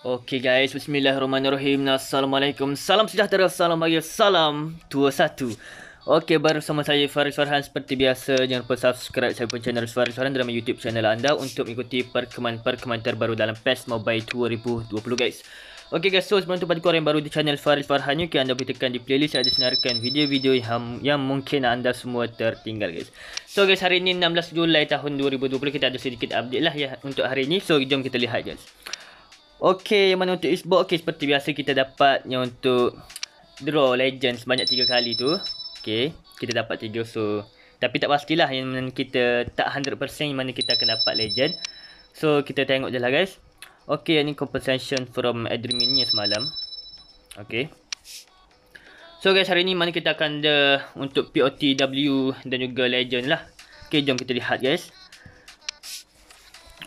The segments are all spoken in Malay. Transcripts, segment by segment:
Okey guys, bismillahirrahmanirrahim. Assalamualaikum. Salam sejahtera, salam bahagia, salam tua satu. Okey, baru sama saya Faris Farhan seperti biasa. Jangan lupa subscribe saya pun channel Faris Farhan dalam YouTube channel anda untuk mengikuti perkembangan-perkembangan terbaru dalam PES Mobile 2020 guys. Okey guys, so sebelum tu bagi korang yang baru di channel Faris Farhan ni, okay, anda boleh tekan di playlist ada senarkan video-video yang, yang mungkin anda semua tertinggal guys. So guys, hari ni 16 Julai tahun 2020 kita ada sedikit update lah ya untuk hari ni. So jom kita lihat guys. Okey, yang mana untuk Xbox? Okey, seperti biasa kita dapat yang untuk draw legends banyak tiga kali tu. Okey, kita dapat tiga so tapi tak pastilah yang mana kita tak 100% yang mana kita akan dapat legend. So kita tengok je lah guys. Okey, ini compensation from admin ni semalam. Okey. So guys, hari ni mana kita akan ada untuk POTW dan juga legend lah. Okey, jom kita lihat guys.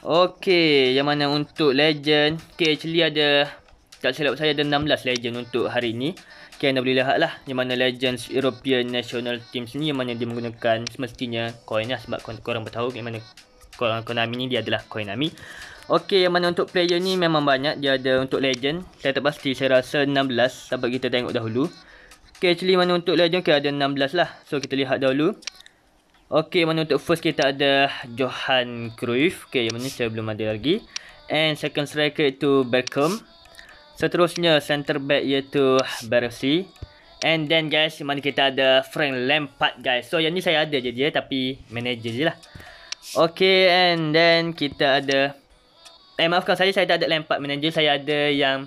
Okey, yang mana untuk legend. Okay, actually ada, tak silap saya ada 16 legend untuk hari ini. Okay, anda boleh lihat lah. Yang mana legend European National Teams ni, yang mana dia menggunakan semestinya coin lah. Sebab kor- korang tahu yang mana korang Konami ni, dia adalah coin Ami. Okey, yang mana untuk player ni memang banyak. Dia ada untuk legend. Saya tak pasti, saya rasa 16. Sebab kita tengok dahulu. Okay, actually mana untuk legend? Okay, ada 16 lah. So, kita lihat dahulu. Okay, mana untuk first kita ada Johan Cruyff. Okay, yang mana saya belum ada lagi. And second striker itu Beckham. Seterusnya, center back iaitu Barassi. And then guys, mana kita ada Frank Lampard guys. So, yang ni saya ada je dia tapi manager je lah. Okay, and then kita ada... Eh, maafkan saya, saya tak ada Lampard manager. Saya ada yang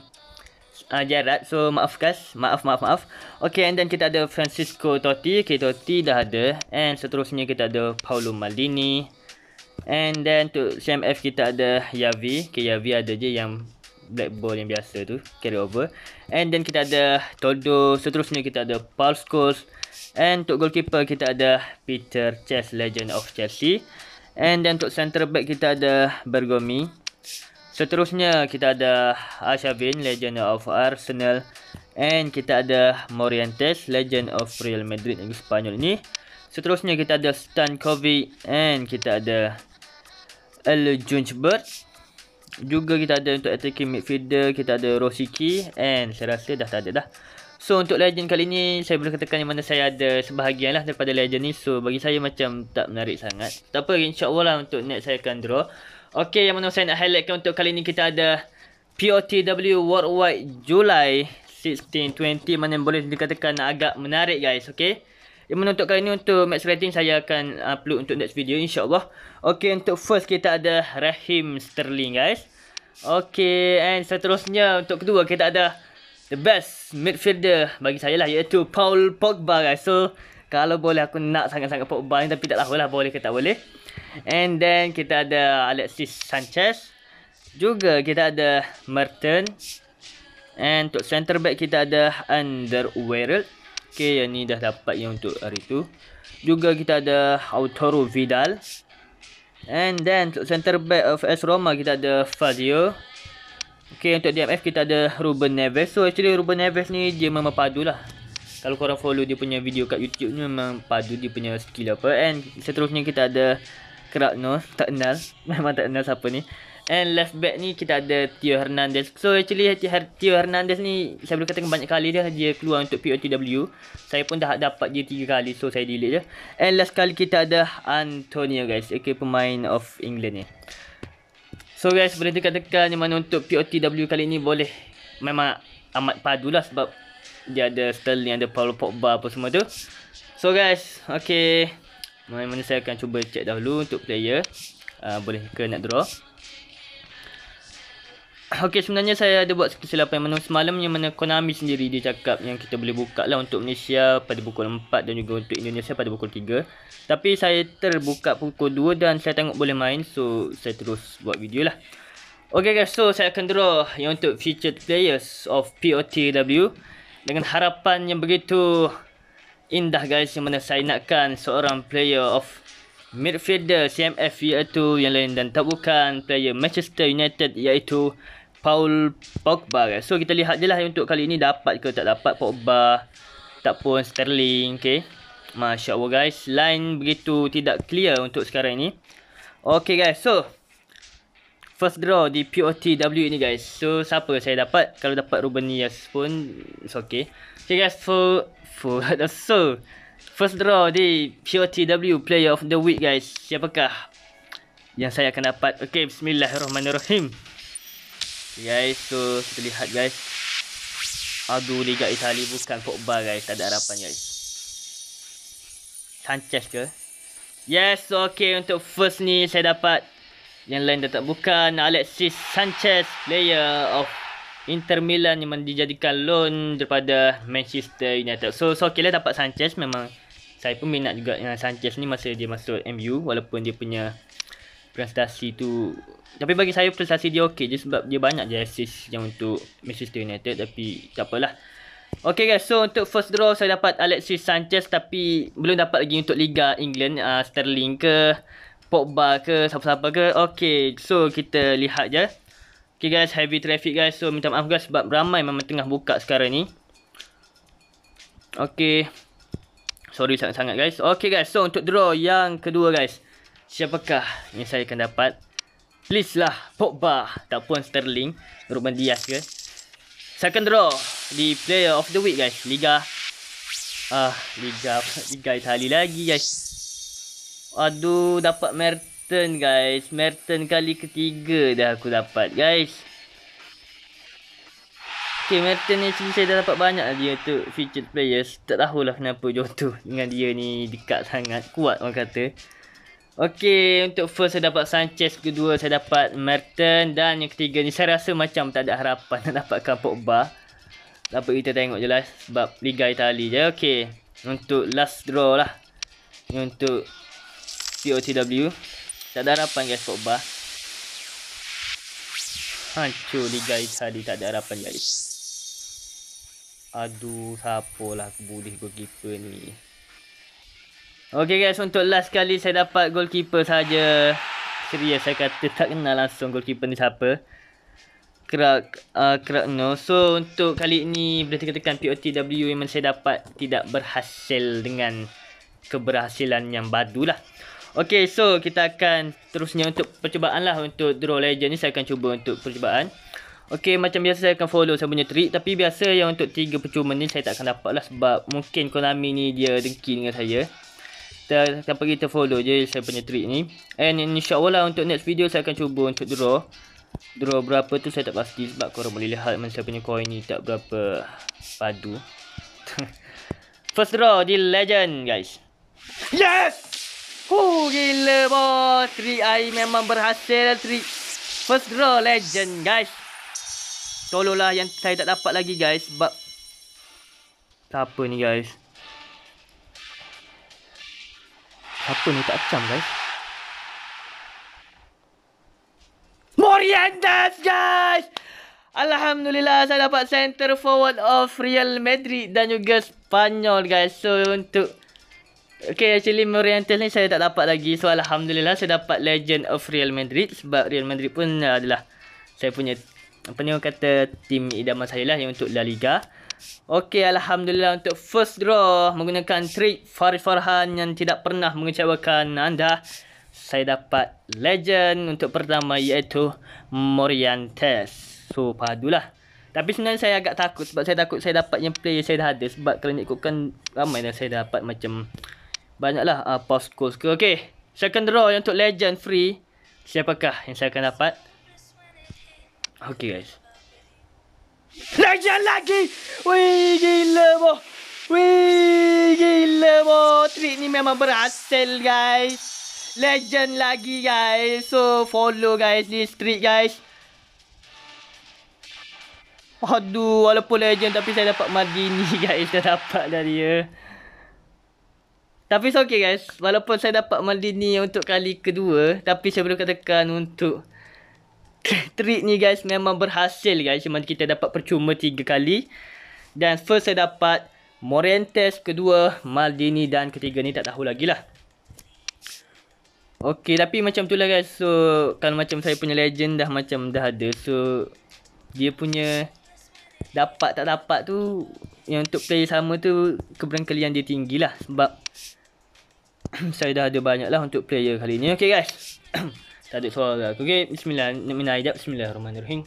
uh, ah, Jarat So maaf guys Maaf maaf maaf Okay and then kita ada Francisco Totti Okay Totti dah ada And seterusnya kita ada Paolo Maldini And then untuk CMF kita ada Yavi Okay Yavi ada je yang Black ball yang biasa tu Carry over And then kita ada Toldo Seterusnya kita ada Paul Scholes And untuk goalkeeper kita ada Peter Chess Legend of Chelsea And then untuk center back kita ada Bergomi Seterusnya kita ada Ashavin, Legend of Arsenal And kita ada Morientes, Legend of Real Madrid yang Spanyol ini Seterusnya kita ada Stan Covey And kita ada El Junchbert Juga kita ada untuk attacking midfielder Kita ada Rosicky And saya rasa dah tak ada dah So untuk legend kali ni saya boleh katakan yang mana saya ada sebahagian lah daripada legend ni So bagi saya macam tak menarik sangat Tak apa insyaAllah lah untuk next saya akan draw Okey, yang mana saya nak highlightkan untuk kali ni kita ada POTW Worldwide Julai 1620 mana boleh dikatakan agak menarik guys, okey. Yang mana untuk kali ni untuk max rating saya akan upload untuk next video insya-Allah. Okey, untuk first kita ada Rahim Sterling guys. Okey, and seterusnya untuk kedua kita ada the best midfielder bagi saya lah iaitu Paul Pogba guys. So kalau boleh aku nak sangat-sangat Pogba ni tapi tak tahulah boleh ke tak boleh. And then kita ada Alexis Sanchez. Juga kita ada Merton. And untuk center back kita ada Underworld. Okay, yang ni dah dapat yang untuk hari tu. Juga kita ada Autoro Vidal. And then untuk center back of AS Roma kita ada Fazio. Okay, untuk DMF kita ada Ruben Neves. So, actually Ruben Neves ni dia memang padu lah. Kalau korang follow dia punya video kat YouTube ni memang padu dia punya skill apa. And seterusnya kita ada Kerak no, tak kenal. Memang tak kenal siapa ni. And left back ni kita ada Tio Hernandez. So actually Tio Hernandez ni saya boleh katakan banyak kali dia dia keluar untuk POTW. Saya pun dah dapat dia tiga kali so saya delete je. And last kali kita ada Antonio guys. Okay pemain of England ni. So guys boleh dikatakan yang mana untuk POTW kali ni boleh. Memang amat padu lah sebab dia ada Sterling Ada Paul Pogba Apa semua tu So guys Okay Mana-mana saya akan cuba Check dahulu Untuk player uh, Boleh ke nak draw Okay sebenarnya Saya ada buat kesilapan mana Semalam yang mana Konami sendiri Dia cakap Yang kita boleh buka lah Untuk Malaysia Pada pukul 4 Dan juga untuk Indonesia Pada pukul 3 Tapi saya terbuka Pukul 2 Dan saya tengok boleh main So saya terus Buat video lah Okay guys, so saya akan draw yang untuk featured players of POTW dengan harapan yang begitu indah guys yang mana saya nakkan seorang player of midfielder CMF iaitu yang lain dan tak bukan player Manchester United iaitu Paul Pogba guys. So kita lihat je lah untuk kali ini dapat ke tak dapat Pogba ataupun Sterling okay. Masya Allah guys line begitu tidak clear untuk sekarang ini. Okay guys so first draw di POTW ni guys. So siapa saya dapat? Kalau dapat Ruben Yas pun it's okay. Okay guys, for for so first draw di POTW player of the week guys. Siapakah yang saya akan dapat? Okay, bismillahirrahmanirrahim. Okay, guys, so kita lihat guys. Aduh Liga Itali bukan Pogba guys Tak ada harapan guys Sanchez ke? Yes okay untuk first ni saya dapat yang lain dah tak bukan Alexis Sanchez Player of Inter Milan yang dijadikan loan daripada Manchester United. So, so okay lah dapat Sanchez. Memang saya pun minat juga yang Sanchez ni masa dia masuk MU. Walaupun dia punya prestasi tu. Tapi bagi saya prestasi dia okey je sebab dia banyak je assist yang untuk Manchester United. Tapi tak apalah. Okay guys, so untuk first draw saya dapat Alexis Sanchez tapi belum dapat lagi untuk Liga England. Uh, Sterling ke... Pogba ke siapa-siapa ke Okay so kita lihat je Okay guys heavy traffic guys So minta maaf guys sebab ramai memang tengah buka sekarang ni Okay Sorry sangat-sangat guys Okay guys so untuk draw yang kedua guys Siapakah yang saya akan dapat Please lah Pogba tak Takpun Sterling Ruben Diaz ke Second draw Di player of the week guys Liga uh, Liga Liga Itali lagi guys Aduh, dapat Merton guys. Merton kali ketiga dah aku dapat guys. Okay, Merton ni sini saya dah dapat banyak dia tu featured players. Tak tahulah kenapa jodoh dengan dia ni dekat sangat. Kuat orang kata. Okay, untuk first saya dapat Sanchez. Kedua saya dapat Merton. Dan yang ketiga ni saya rasa macam tak ada harapan nak dapatkan Pogba. Dapat kita tengok je lah sebab Liga Itali je. Okay, untuk last draw lah. Ini untuk COTW Tak ada harapan guys khutbah Hancur ni guys tadi ha, tak ada harapan guys Aduh siapalah aku boleh goalkeeper ni Okay guys untuk last kali saya dapat goalkeeper saja. Serius saya kata tak kenal langsung goalkeeper ni siapa Krak uh, Krak no So untuk kali ni Bila kita tekan POTW Memang saya dapat Tidak berhasil dengan Keberhasilan yang badulah. Okay, so kita akan terusnya untuk percubaan lah untuk draw legend ni. Saya akan cuba untuk percubaan. Okay, macam biasa saya akan follow saya punya trick. Tapi biasa yang untuk tiga percuma ni saya tak akan dapat lah. Sebab mungkin Konami ni dia dengki dengan saya. Kita, kita, kita follow je saya punya trick ni. And insyaAllah lah untuk next video saya akan cuba untuk draw. Draw berapa tu saya tak pasti. Sebab korang boleh lihat mana saya punya coin ni tak berapa padu. First draw di legend guys. Yes! Huh, gila boss. Trick I memang berhasil. Trick first draw legend, guys. Tolonglah yang saya tak dapat lagi, guys. Sebab... Siapa ni, guys? Apa ni tak acam guys? Morientes, guys! Alhamdulillah, saya dapat center forward of Real Madrid dan juga Spanyol, guys. So, untuk... Okay, actually Morientes ni saya tak dapat lagi. So, Alhamdulillah saya dapat Legend of Real Madrid. Sebab Real Madrid pun uh, adalah saya punya, apa ni orang kata, tim idaman saya lah yang untuk La Liga. Okay, Alhamdulillah untuk first draw menggunakan trick Farid Farhan yang tidak pernah mengecewakan anda. Saya dapat legend untuk pertama iaitu Morientes. So, padulah. Tapi sebenarnya saya agak takut sebab saya takut saya dapat yang player saya dah ada. Sebab kalau nak ikutkan ramai dah saya dapat macam banyaklah uh, post course ke. Okay. second akan draw yang untuk legend free. Siapakah yang saya akan dapat? Okay guys. Legend lagi! Wih, gila boh. Wih, gila boh. Trick ni memang berhasil guys. Legend lagi guys. So, follow guys ni trick guys. Aduh, walaupun legend tapi saya dapat Madini guys. Saya dapat dah dia. Tapi it's okay guys. Walaupun saya dapat Maldini untuk kali kedua. Tapi saya perlu katakan untuk... Trik ni guys memang berhasil guys. Cuma kita dapat percuma tiga kali. Dan first saya dapat Morientes kedua, Maldini dan ketiga ni tak tahu lagi lah. Okay tapi macam tu lah guys. So kalau macam saya punya legend dah macam dah ada. So dia punya dapat tak dapat tu yang untuk player sama tu keberan dia tinggi lah. Sebab saya dah ada banyaklah untuk player kali ni. Okay guys. tak ada soal aku. Okay, bismillah. Minaidah bismillahirrahmanirrahim.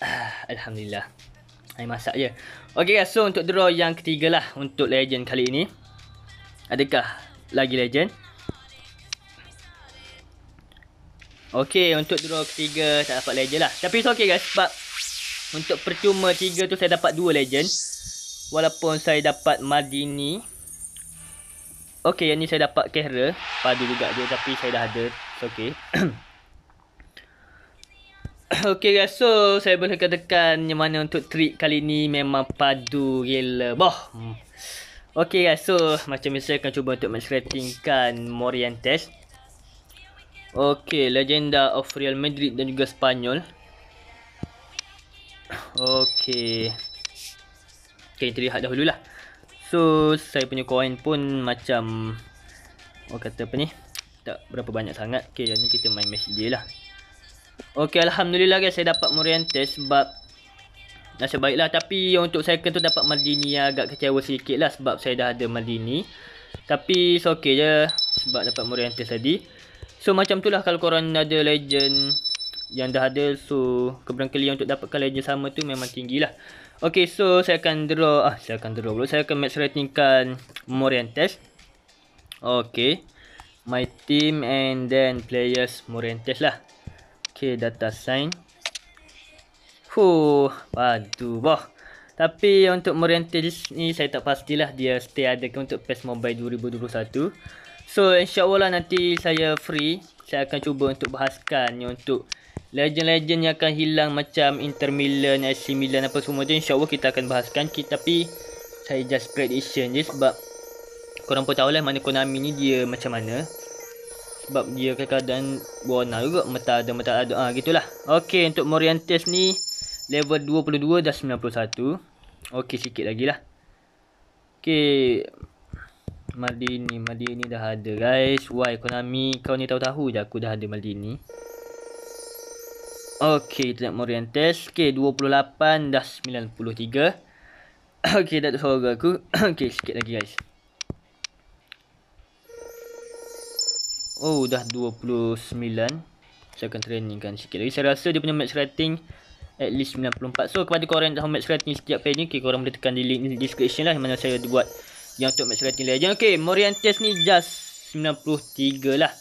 Ah, Alhamdulillah. Hai masak je. Okay guys, so untuk draw yang ketiga lah untuk legend kali ini. Adakah lagi legend? Okay, untuk draw ketiga tak dapat legend lah. Tapi it's okay guys sebab untuk percuma tiga tu saya dapat dua legend. Walaupun saya dapat Madini Okay yang ni saya dapat Kehra Padu juga dia tapi saya dah ada So okay Okay guys so saya boleh katakan Yang mana untuk trip kali ni memang padu gila Boh Okay guys so macam ni saya akan cuba untuk menceritakan Morientes Okay legenda of Real Madrid dan juga Spanyol Okay Okay, kita lihat lah. So saya punya coin pun macam Orang kata apa ni Tak berapa banyak sangat Okay yang ni kita main match dia lah Okay Alhamdulillah guys saya dapat Morientes Sebab Nasib baiklah tapi untuk second tu dapat Maldini agak kecewa sedikit lah sebab saya dah ada Maldini Tapi it's okay je sebab dapat Morientes tadi So macam tu lah kalau korang ada legend yang dah ada So keberangkali untuk dapatkan legend sama tu memang tinggi lah Okay, so saya akan draw ah saya akan draw dulu. Saya akan match ratingkan Morian test. Okay. My team and then players Morian test lah. Okay, data sign. Huh, waduh, boh. Tapi untuk Morientis ni saya tak pastilah dia stay ada ke untuk PES Mobile 2021. So insyaAllah nanti saya free. Saya akan cuba untuk bahaskan untuk legend-legend yang akan hilang macam Inter Milan, AC Milan apa semua tu insyaAllah kita akan bahaskan tapi saya just prediction je sebab korang pun lah mana Konami ni dia macam mana sebab dia kadang-kadang warna juga mata ada mata ada ah ha, gitulah okey untuk Morientes ni level 22 dah 91 okey sikit lagi lah okey Maldini Maldini dah ada guys why Konami kau ni tahu-tahu je aku dah ada Maldini ni Okey, kita nak murian test. Okey, 28 dah 93. Okey, dah tu suara aku. Okey, sikit lagi guys. Oh, dah 29. Saya akan trainingkan kan sikit lagi. Saya rasa dia punya match rating at least 94. So, kepada korang yang dah match rating setiap pair ni, okay, korang boleh tekan di link description lah mana saya buat yang untuk match rating legend. Okey, Morian test ni just 93 lah.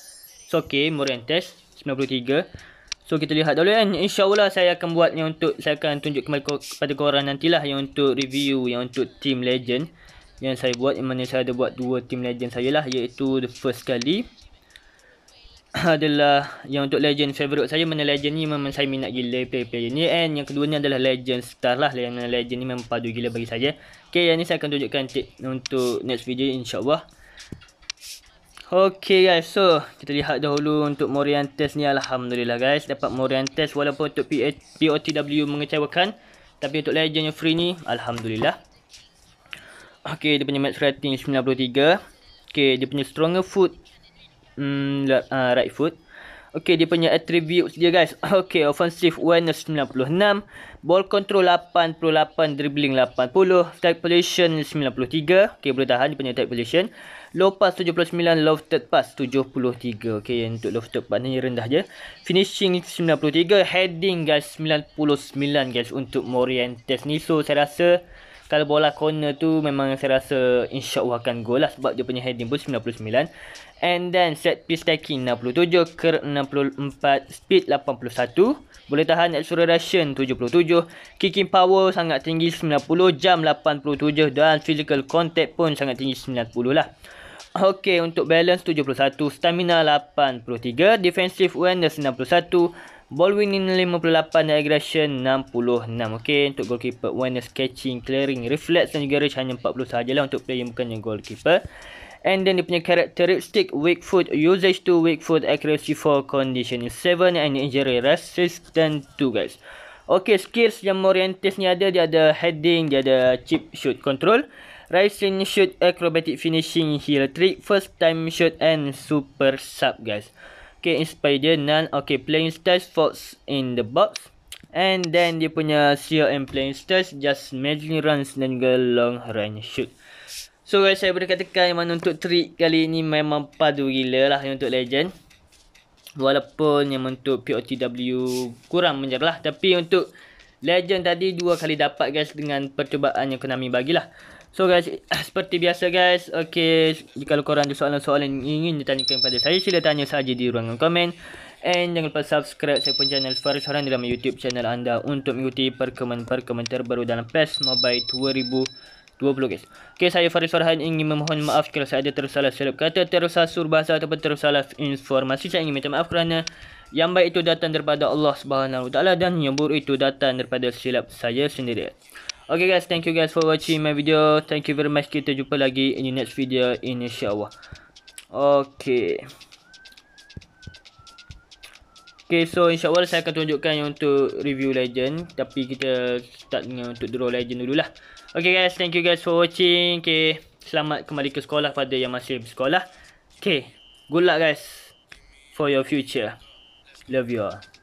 So, okey, Morian test 93. So kita lihat dulu kan InsyaAllah saya akan buat yang untuk Saya akan tunjuk kembali kepada korang nantilah Yang untuk review yang untuk team legend Yang saya buat yang mana saya ada buat dua team legend saya lah Iaitu the first kali Adalah yang untuk legend favorite saya Mana legend ni memang saya minat gila player-player ni And yang kedua ni adalah legend star lah Yang mana legend ni memang padu gila bagi saya Okay yang ni saya akan tunjukkan untuk next video insyaAllah Okay guys, so kita lihat dahulu untuk Morientes ni Alhamdulillah guys Dapat Morientes walaupun untuk POTW mengecewakan Tapi untuk legend yang free ni, Alhamdulillah Okay, dia punya max rating 93 Okay, dia punya stronger foot hmm, uh, Right foot Okey, dia punya attributes dia guys. Okey, offensive awareness 96. Ball control 88. Dribbling 80. Strike position 93. Okay, boleh tahan dia punya attack position. Low pass 79. Low third pass 73. Okay, yang untuk low third pass ni rendah je. Finishing 93. Heading guys 99 guys untuk Morientes ni. So, saya rasa... Kalau bola corner tu memang saya rasa insya Allah akan gol lah sebab dia punya heading pun 99. And then set piece taking 67 ke 64 speed 81. Boleh tahan acceleration 77. Kicking power sangat tinggi 90 jam 87 dan physical contact pun sangat tinggi 90 lah. Okay untuk balance 71 stamina 83 defensive awareness 61 Baldwin in 58 dan aggression 66. okay. untuk goalkeeper awareness catching, clearing, reflex dan juga reach hanya 40 sajalah untuk player yang bukannya goalkeeper. And then dia punya characteristic weak foot, usage to weak foot, accuracy for condition 7 and injury resistant 2 guys. Okay, skills yang Morientes ni ada, dia ada heading, dia ada chip shoot control. Rising shoot, acrobatic finishing, heel trick, first time shoot and super sub guys. Okay, inspire dia none. Okay, playing stats faults in the box. And then dia punya CRM playing stats just melee runs dan juga long range shoot. So guys, saya boleh katakan memang untuk trick kali ni memang padu gila lah untuk legend. Walaupun yang untuk POTW kurang menjarah lah. Tapi untuk Legend tadi dua kali dapat guys dengan percubaan yang Konami bagilah. So guys, seperti biasa guys, okay, jika korang ada soalan-soalan yang ingin ditanyakan pada saya, sila tanya saja di ruangan komen. And jangan lupa subscribe saya pun channel Faris Horan dalam YouTube channel anda untuk mengikuti perkembangan-perkembangan terbaru dalam PES Mobile 2000. 20 guys. Okay, saya Faris Farhan ingin memohon maaf kalau saya ada tersalah silap kata, tersasur bahasa ataupun tersalah informasi. Saya ingin minta maaf kerana yang baik itu datang daripada Allah Subhanahu Wataala dan yang buruk itu datang daripada silap saya sendiri. Okay guys, thank you guys for watching my video. Thank you very much. Kita jumpa lagi in the next video insya-Allah. Okay. Okay, so insyaAllah saya akan tunjukkan yang untuk review legend. Tapi kita start dengan untuk draw legend dulu lah. Okay guys, thank you guys for watching. Okay, selamat kembali ke sekolah pada yang masih sekolah. Okay, good luck guys for your future. Olha ali,